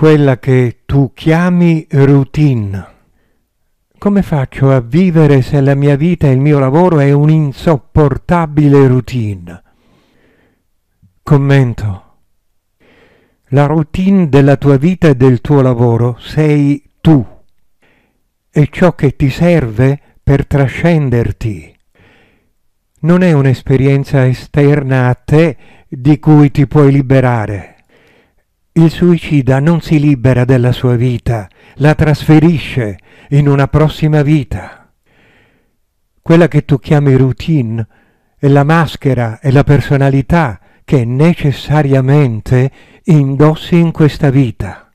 quella che tu chiami routine. Come faccio a vivere se la mia vita e il mio lavoro è un'insopportabile routine? Commento. La routine della tua vita e del tuo lavoro sei tu. È ciò che ti serve per trascenderti. Non è un'esperienza esterna a te di cui ti puoi liberare il suicida non si libera della sua vita, la trasferisce in una prossima vita. Quella che tu chiami routine è la maschera, e la personalità che necessariamente indossi in questa vita.